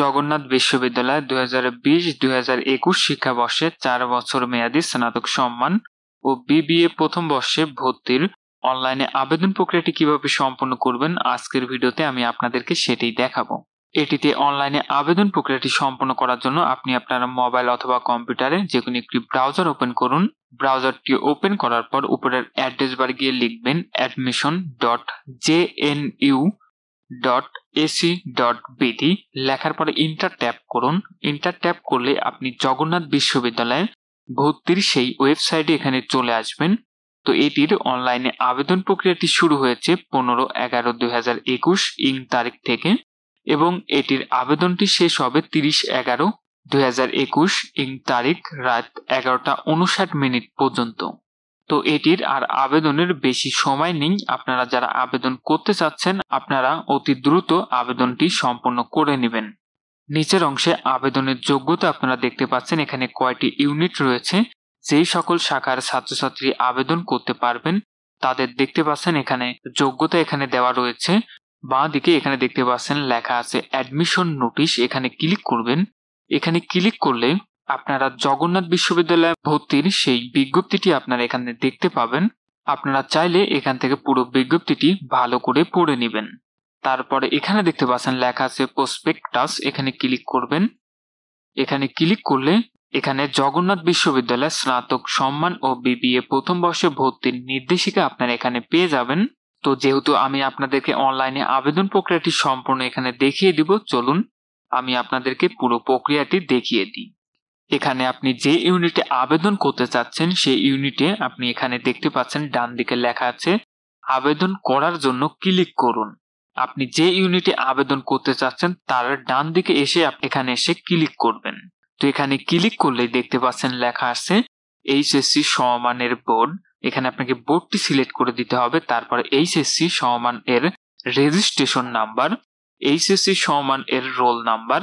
জগন্নাথ বিশ্ববিদ্যালয় দু হাজার বিশ দু হাজার একুশ শিক্ষাবর্ষে চার বছর মেয়াদী স্নাতক সম্মান ও বিবিএ প্রথম বর্ষে ভর্তির অনলাইনে আবেদন প্রক্রিয়াটি কিভাবে সম্পন্ন করবেন আজকের ভিডিওতে আমি আপনাদেরকে সেটি দেখাবো এটিতে অনলাইনে আবেদন প্রক্রিয়াটি সম্পন্ন করার জন্য আপনি আপনার মোবাইল অথবা কম্পিউটারে যে কোনো একটি ব্রাউজার ওপেন করুন ব্রাউজারটি ওপেন করার পর উপরের অ্যাড্রেস বার গিয়ে লিখবেন admission dot J N U dot AC dot BD লেখার পরে ইন্টার ট্যাপ করুন ইন্টার ট্যাপ করলে আপনি জগন্নাথ বিশ্ববিদ্যালয়ের ভর্তির সেই ওয়েবসাইটে এখানে চলে আসবেন তো এটির অনলাইনে আবেদন প্রক্রিয়াটি শুরু হয়েছে পনেরো এগারো দুই হাজার একুশ ইং তারিখ থেকে এবং এটির আবেদনটি শেষ হবে তিরিশ এগারো দুই হাজার একুশ ইং তারিখ রাত এগারোটা উনষাট মিনিট পর্যন্ত তো এটির আর আবেদনের বেশি সময় নেই আপনারা যারা আবেদন করতে চাচ্ছেন আপনারা অতি দ্রুত আবেদনটি সম্পন্ন করে নেবেন নিচের অংশে আবেদনের যোগ্যতা আপনারা দেখতে পাচ্ছেন এখানে কয়টি ইউনিট রয়েছে যেই সকল শাখার ছাত্রছাত্রী আবেদন করতে পারবেন তাদের দেখতে পাচ্ছেন এখানে যোগ্যতা এখানে দেওয়া রয়েছে বাঁ দিকে এখানে দেখতে পাচ্ছেন লেখা আছে অ্যাডমিশন নোটিশ এখানে ক্লিক করবেন এখানে ক্লিক করলে আপনারা জগন্নাথ বিশ্ববিদ্যালয়ে ভর্তির সেই বিজ্ঞপ্তিটি আপনারা এখানে দেখতে পাবেন আপনারা চাইলে এখান থেকে পুরো বিজ্ঞপ্তিটি ভালো করে পড়ে নেবেন তারপরে এখানে দেখতে পাচ্ছেন লেখা আছে প্রসপেক্টাস এখানে ক্লিক করবেন এখানে ক্লিক করলে এখানে জগন্নাথ বিশ্ববিদ্যালয় স্নাতক সম্মান ও বিবিএ প্রথম বর্ষে ভর্তির নির্দেশিকা আপনারা এখানে পেয়ে যাবেন তো যেহেতু আমি আপনাদেরকে অনলাইনে আবেদন প্রক্রিয়াটি সম্পূর্ণ এখানে দেখিয়ে দিব চলুন আমি আপনাদেরকে পুরো প্রক্রিয়াটি দেখিয়ে দিই এখানে আপনি যে ইউনিটে আবেদন করতে চাচ্ছেন সেই ইউনিটে আপনি এখানে দেখতে পাচ্ছেন ডান দিকে লেখা আছে আবেদন করার জন্য ক্লিক করুন আপনি যে ইউনিটে আবেদন করতে চাচ্ছেন তার ডান দিকে এসে এখানে এসে ক্লিক করবেন তো এখানে ক্লিক করলেই দেখতে পাচ্ছেন লেখা আছে এইচএসসি সমানের বোর্ড এখানে আপনাকে বোর্ডটি সিলেক্ট করে দিতে হবে তারপর এইচএসসি সমান এর রেজিস্ট্রেশন নাম্বার এইচএসসি সমান এর রোল নাম্বার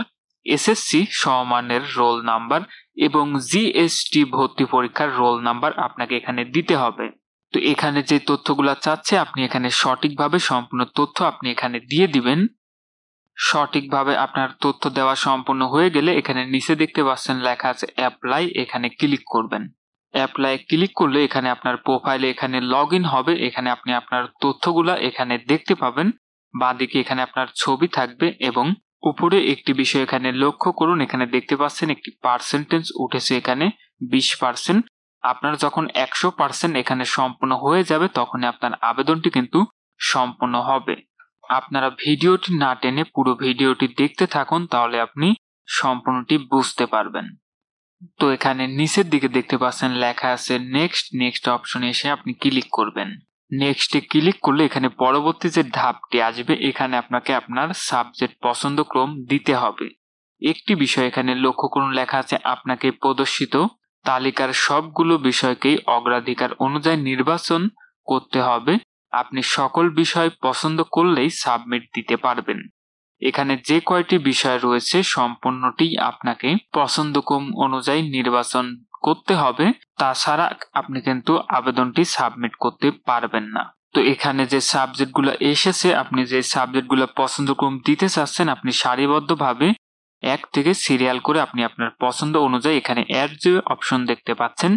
এসএসসি সমমানের রোল নাম্বার এবং জিএসটি ভর্তি পরীক্ষার রোল নাম্বার আপনাকে এখানে দিতে হবে তো এখানে যে তথ্যগুলো চাচ্ছে আপনি এখানে সঠিকভাবে সম্পূর্ণ তথ্য আপনি এখানে দিয়ে দিবেন সঠিকভাবে আপনার তথ্য দেওয়া সম্পূর্ণ হয়ে গেলে এখানে নিচে দেখতে পাচ্ছেন লেখা আছে অ্যাপ্লাই এখানে ক্লিক করবেন অ্যাপ্লাই ক্লিক করলে এখানে আপনার প্রোফাইলে এখানে লগ হবে এখানে আপনি আপনার তথ্যগুলা এখানে দেখতে পাবেন বাঁদিকে এখানে আপনার ছবি থাকবে এবং উপরে একটি বিষয় এখানে লক্ষ্য করুন এখানে দেখতে পাচ্ছেন একটি পার্সেন্টেজ উঠেছে এখানে বিশ পার্সেন্ট আপনার যখন একশো পার্সেন্ট এখানে সম্পূর্ণ হয়ে যাবে তখন আপনার আবেদনটি কিন্তু সম্পূর্ণ হবে আপনারা ভিডিওটি না টেনে পুরো ভিডিওটি দেখতে থাকুন তাহলে আপনি সম্পূর্ণটি বুঝতে পারবেন তো এখানে নিচের দিকে দেখতে পাচ্ছেন লেখা আছে নেক্সট নেক্সট অপশনে এসে আপনি ক্লিক করবেন নেক্সটে ক্লিক করলে এখানে পরবর্তী যে ধাপটি আসবে এখানে আপনাকে আপনার সাবজেক্ট পছন্দ ক্রম দিতে হবে একটি বিষয় এখানে লক্ষ্য করুন লেখা আছে আপনাকে প্রদর্শিত তালিকার সবগুলো বিষয়কেই অগ্রাধিকার অনুযায়ী নির্বাচন করতে হবে আপনি সকল বিষয় পছন্দ করলেই সাবমিট দিতে পারবেন এখানে যে কয়টি বিষয় রয়েছে সম্পূর্ণটি আপনাকে পছন্দক্রম অনুযায়ী নির্বাচন করতে হবে তাছাড়া আপনি কিন্তু আবেদনটি সাবমিট করতে পারবেন না তো এখানে যে সাবজেক্টগুলো এসেছে আপনি যে সাবজেক্টগুলো পছন্দক্রম দিতে চাচ্ছেন আপনি সারিবদ্ধভাবে এক থেকে সিরিয়াল করে আপনি আপনার পছন্দ অনুযায়ী এখানে অ্যাড যে অপশন দেখতে পাচ্ছেন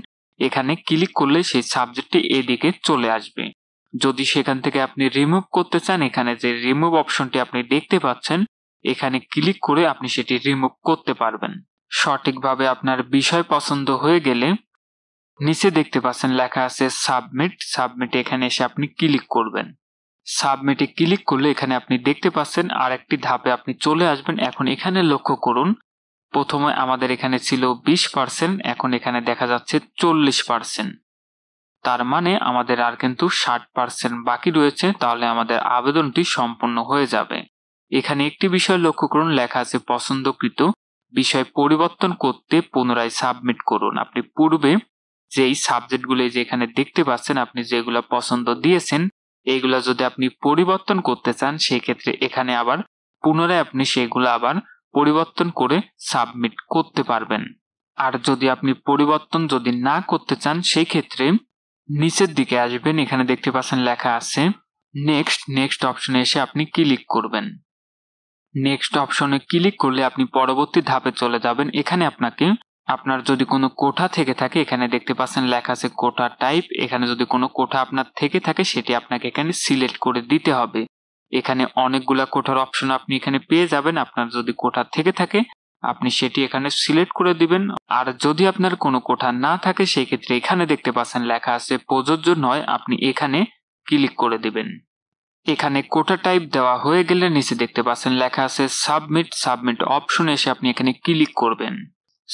এখানে ক্লিক করলে সেই সাবজেক্টটি এদিকে চলে আসবে যদি সেখান থেকে আপনি রিমুভ করতে চান এখানে যে রিমুভ অপশনটি আপনি দেখতে পাচ্ছেন এখানে ক্লিক করে আপনি সেটি রিমুভ করতে পারবেন সঠিকভাবে আপনার বিষয় পছন্দ হয়ে গেলে নিচে দেখতে পাচ্ছেন লেখা আছে সাবমিট সাবমিটে এখানে এসে আপনি ক্লিক করবেন সাবমিটে ক্লিক করলে এখানে আপনি দেখতে পাচ্ছেন আর একটি ধাপে আপনি চলে আসবেন এখন এখানে লক্ষ্য করুন প্রথমে আমাদের এখানে ছিল বিশ পার্সেন্ট এখন এখানে দেখা যাচ্ছে চল্লিশ পার্সেন্ট তার মানে আমাদের আর কিন্তু ষাট পার্সেন্ট বাকি রয়েছে তাহলে আমাদের আবেদনটি সম্পূর্ণ হয়ে যাবে এখানে একটি বিষয় লক্ষ্য করুন লেখা আছে পছন্দকৃত বিষয় পরিবর্তন করতে পুনরায় সাবমিট করুন আপনি পূর্বে যেই সাবজেক্টগুলো যে এখানে দেখতে পাচ্ছেন আপনি যেগুলো পছন্দ দিয়েছেন এগুলো যদি আপনি পরিবর্তন করতে চান সেক্ষেত্রে এখানে আবার পুনরায় আপনি সেগুলো আবার পরিবর্তন করে সাবমিট করতে পারবেন আর যদি আপনি পরিবর্তন যদি না করতে চান সেই ক্ষেত্রে নিচের দিকে আসবেন এখানে দেখতে পাচ্ছেন লেখা আছে নেক্সট নেক্সট অপশনে এসে আপনি ক্লিক করবেন নেক্সট অপশনে ক্লিক করলে আপনি পরবর্তী ধাপে চলে যাবেন এখানে আপনাকে আপনার যদি কোনো কোঠা থেকে থাকে এখানে দেখতে পাচ্ছেন লেখা আছে কোঠা টাইপ এখানে যদি কোনো কোঠা আপনার থেকে থাকে সেটি আপনাকে এখানে সিলেক্ট করে দিতে হবে এখানে অনেকগুলা কোঠার অপশন আপনি এখানে পেয়ে যাবেন আপনার যদি কোঠা থেকে থাকে আপনি সেটি এখানে সিলেক্ট করে দিবেন আর যদি আপনার কোনো কোঠা না থাকে সেক্ষেত্রে এখানে দেখতে পাচ্ছেন লেখা আছে প্রযোজ্য নয় আপনি এখানে ক্লিক করে দিবেন এখানে কোটা টাইপ দেওয়া হয়ে গেলে নিচে দেখতে পাচ্ছেন লেখা আছে সাবমিট সাবমিট অপশন এসে আপনি এখানে ক্লিক করবেন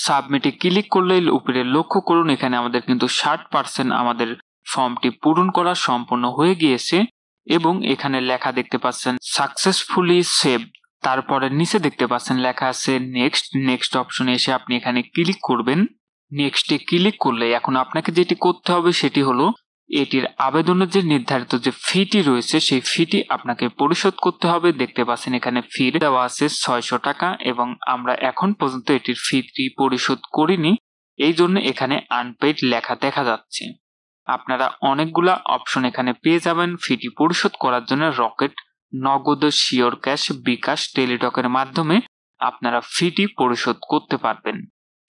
সাবমিটে ক্লিক করলে উপরে লক্ষ্য করুন এখানে আমাদের কিন্তু ষাট পার্সেন্ট আমাদের ফর্মটি পূরণ করা সম্পূর্ণ হয়ে গিয়েছে এবং এখানে লেখা দেখতে পাচ্ছেন সাকসেসফুলি সেভ তারপরে নিচে দেখতে পাচ্ছেন লেখা আছে নেক্সট নেক্সট অপশনে এসে আপনি এখানে ক্লিক করবেন নেক্সটে ক্লিক করলে এখন আপনাকে যেটি করতে হবে সেটি হলো এটির আবেদনের যে নির্ধারিত যে ফিটি রয়েছে সেই ফিটি আপনাকে পরিশোধ করতে হবে দেখতে পাচ্ছেন এখানে ফি দেওয়া আছে ছয়শো টাকা এবং আমরা এখন পর্যন্ত এটির ফিটি পরিশোধ করিনি এই জন্য এখানে আনপেড লেখা দেখা যাচ্ছে আপনারা অনেকগুলা অপশন এখানে পেয়ে যাবেন ফিটি পরিশোধ করার জন্য রকেট নগদ শিওর ক্যাশ বিকাশ টেলিটকের মাধ্যমে আপনারা ফিটি পরিশোধ করতে পারবেন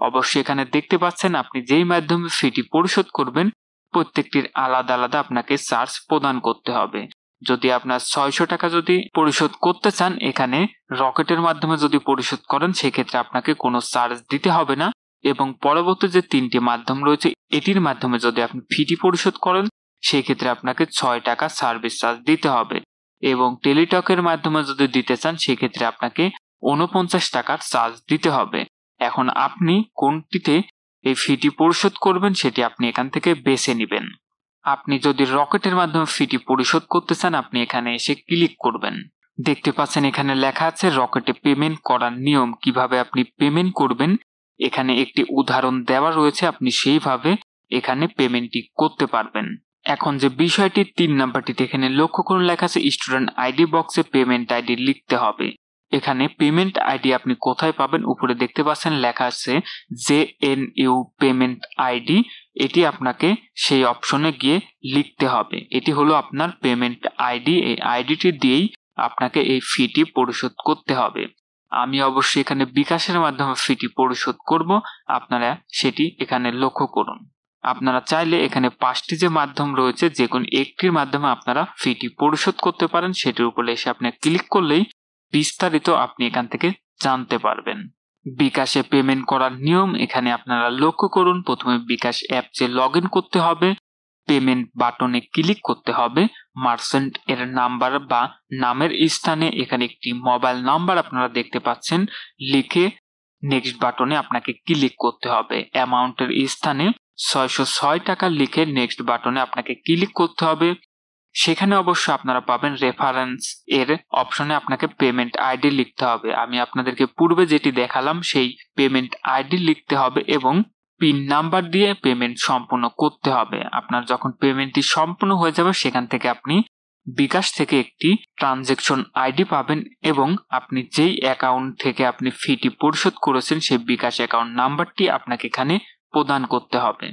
অবশ্যই এখানে দেখতে পাচ্ছেন আপনি যেই মাধ্যমে ফিটি পরিশোধ করবেন প্রত্যেকটির আলাদা আলাদা আপনাকে চার্জ প্রদান করতে হবে যদি আপনার ছয়শো টাকা যদি পরিশোধ করতে চান এখানে রকেটের মাধ্যমে যদি পরিশোধ করেন সেক্ষেত্রে আপনাকে কোনো চার্জ দিতে হবে না এবং পরবর্তী যে তিনটি মাধ্যম রয়েছে এটির মাধ্যমে যদি আপনি ফিটি পরিশোধ করেন সেক্ষেত্রে আপনাকে ছয় টাকা সার্ভিস চার্জ দিতে হবে এবং টেলিটকের মাধ্যমে যদি দিতে চান সেক্ষেত্রে আপনাকে উনপঞ্চাশ টাকার চার্জ দিতে হবে এখন আপনি কোনটিতে এই ফিটি পরিশোধ করবেন সেটি আপনি এখান থেকে বেছে নেবেন আপনি যদি রকেটের মাধ্যমে ফিটি পরিশোধ করতে চান আপনি এখানে এসে ক্লিক করবেন দেখতে পাচ্ছেন এখানে লেখা আছে রকেটে পেমেন্ট করার নিয়ম কিভাবে আপনি পেমেন্ট করবেন এখানে একটি উদাহরণ দেওয়া রয়েছে আপনি সেইভাবে এখানে পেমেন্টটি করতে পারবেন এখন যে বিষয়টি তিন নাম্বারটিতে এখানে লক্ষ্য করুন লেখা আছে স্টুডেন্ট আইডি বক্সে পেমেন্ট আইডি লিখতে হবে এখানে পেমেন্ট আইডি আপনি কোথায় পাবেন উপরে দেখতে পাচ্ছেন লেখা আছে J N U payment ID এটি আপনাকে সেই অপশনে গিয়ে লিখতে হবে এটি হলো আপনার পেমেন্ট আইডি এই আইডিটি দিয়েই আপনাকে এই ফিটি পরিশোধ করতে হবে আমি অবশ্যই এখানে বিকাশের মাধ্যমে ফিটি পরিশোধ করব আপনারা সেটি এখানে লক্ষ্য করুন আপনারা চাইলে এখানে পাঁচটি যে মাধ্যম রয়েছে যে কোনো একটির মাধ্যমে আপনারা ফিটি পরিশোধ করতে পারেন সেটির উপরে এসে আপনি ক্লিক করলেই বিস্তারিত আপনি এখান থেকে জানতে পারবেন বিকাশে পেমেন্ট করার নিয়ম এখানে আপনারা লক্ষ্য করুন প্রথমে বিকাশ অ্যাপ যে লগ করতে হবে পেমেন্ট বাটনে ক্লিক করতে হবে মার্সেন্ট এর নাম্বার বা নামের স্থানে এখানে একটি মোবাইল নাম্বার আপনারা দেখতে পাচ্ছেন লিখে নেক্সট বাটনে আপনাকে ক্লিক করতে হবে অ্যামাউন্টের স্থানে ছয়শো ছয় টাকা লিখে নেক্সট বাটনে আপনাকে ক্লিক করতে হবে সেখানে অবশ্য আপনারা পাবেন রেফারেন্স এর অপশনে আপনাকে পেমেন্ট আইডি লিখতে হবে আমি আপনাদেরকে পূর্বে যেটি দেখালাম সেই পেমেন্ট আইডি লিখতে হবে এবং পিন নাম্বার দিয়ে পেমেন্ট সম্পূর্ণ করতে হবে আপনার যখন পেমেন্টটি সম্পূর্ণ হয়ে যাবে সেখান থেকে আপনি বিকাশ থেকে একটি ট্রানজেকশন আইডি পাবেন এবং আপনি যেই অ্যাকাউন্ট থেকে আপনি ফিটি পরিশোধ করেছেন সেই বিকাশ অ্যাকাউন্ট নাম্বারটি আপনাকে এখানে প্রদান করতে হবে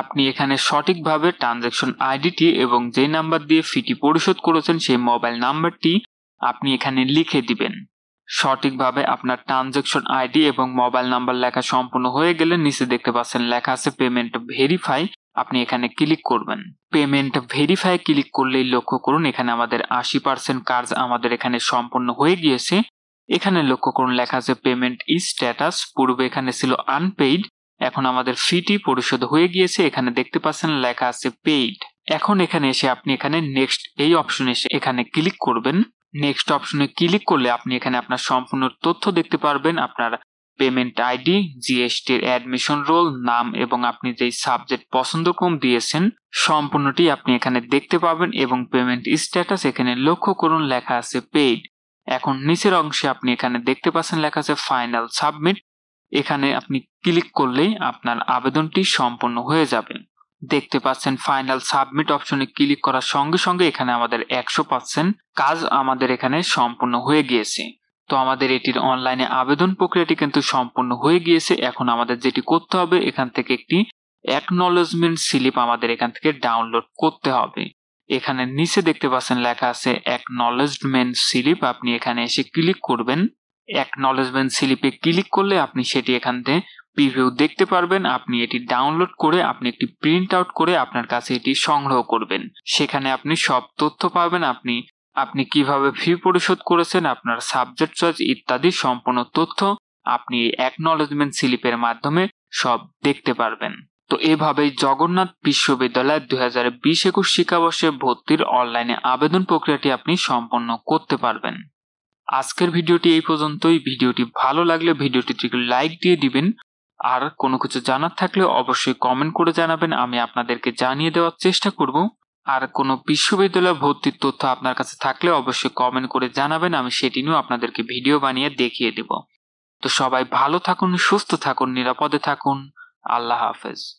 আপনি এখানে সঠিকভাবে ট্রানজ্যাকশন আইডিটি এবং যে নাম্বার দিয়ে ফিটি পরিশোধ করেছেন সেই মোবাইল নাম্বারটি আপনি এখানে লিখে দিবেন সঠিকভাবে আপনার ট্রানজ্যাকশন আইডি এবং মোবাইল নাম্বার লেখা সম্পূর্ণ হয়ে গেলে নিচে দেখতে পাচ্ছেন লেখা আছে পেমেন্ট ভেরিফাই আপনি এখানে ক্লিক করবেন পেমেন্ট ভেরিফাই ক্লিক করলেই লক্ষ্য করুন এখানে আমাদের আশি পার্সেন্ট কাজ আমাদের এখানে সম্পন্ন হয়ে গিয়েছে এখানে লক্ষ্য করুন লেখা আছে পেমেন্ট স্ট্যাটাস পূর্বে এখানে ছিল আনপেইড এখন আমাদের ফিটি পরিশোধ হয়ে গিয়েছে এখানে দেখতে পাচ্ছেন লেখা আছে পেইড এখন এখানে এসে আপনি এখানে নেক্সট এই অপশনে এসে এখানে ক্লিক করবেন নেক্সট অপশনে ক্লিক করলে আপনি এখানে আপনার সম্পূর্ণ তথ্য দেখতে পারবেন আপনার পেমেন্ট আইডি জিএসটি এর অ্যাডমিশন রোল নাম এবং আপনি যেই সাবজেক্ট পছন্দ কম দিয়েছেন সম্পূর্ণটি আপনি এখানে দেখতে পাবেন এবং পেমেন্ট স্ট্যাটাস এখানে লক্ষ্য করুন লেখা আছে পেইড এখন নিচের অংশে আপনি এখানে দেখতে পাচ্ছেন লেখা আছে ফাইনাল সাবমিট এখানে আপনি ক্লিক করলেই আপনার আবেদনটি সম্পন্ন হয়ে যাবে দেখতে পাচ্ছেন ফাইনাল সাবমিট অপশনে ক্লিক করার সঙ্গে সঙ্গে এখানে আমাদের একশো পার্সেন্ট কাজ আমাদের এখানে সম্পূর্ণ হয়ে গিয়েছে তো আমাদের এটির অনলাইনে আবেদন প্রক্রিয়াটি কিন্তু সম্পূর্ণ হয়ে গিয়েছে এখন আমাদের যেটি করতে হবে এখান থেকে একটি অ্যাকনলেজমেন্ট স্লিপ আমাদের এখান থেকে ডাউনলোড করতে হবে এখানে নিচে দেখতে পাচ্ছেন লেখা আছে অ্যাকনলেজমেন্ট স্লিপ আপনি এখানে এসে ক্লিক করবেন অ্যাকনলেজমেন্ট স্লিপে ক্লিক করলে আপনি সেটি এখান থেকে প্রিভিউ দেখতে পারবেন আপনি এটি ডাউনলোড করে আপনি একটি প্রিন্ট আউট করে আপনার কাছে এটি সংগ্রহ করবেন সেখানে আপনি সব তথ্য পাবেন আপনি আপনি কিভাবে ফি পরিশোধ করেছেন আপনার সাবজেক্ট চয়েস ইত্যাদি সম্পূর্ণ তথ্য আপনি অ্যাকনলেজমেন্ট স্লিপের মাধ্যমে সব দেখতে পারবেন তো এভাবেই জগন্নাথ বিশ্ববিদ্যালয়ের দুই হাজার বিশ একুশ শিক্ষাবর্ষে ভর্তির অনলাইনে আবেদন প্রক্রিয়াটি আপনি সম্পন্ন করতে পারবেন আজকের ভিডিওটি এই পর্যন্তই ভিডিওটি ভালো লাগলে ভিডিওটি লাইক দিয়ে দিবেন আর কোনো কিছু জানার থাকলে অবশ্যই কমেন্ট করে জানাবেন আমি আপনাদেরকে জানিয়ে দেওয়ার চেষ্টা করব আর কোনো বিশ্ববিদ্যালয় ভর্তির তথ্য আপনার কাছে থাকলে অবশ্যই কমেন্ট করে জানাবেন আমি সেটি নিয়েও আপনাদেরকে ভিডিও বানিয়ে দেখিয়ে দেব তো সবাই ভালো থাকুন সুস্থ থাকুন নিরাপদে থাকুন আল্লাহ হাফেজ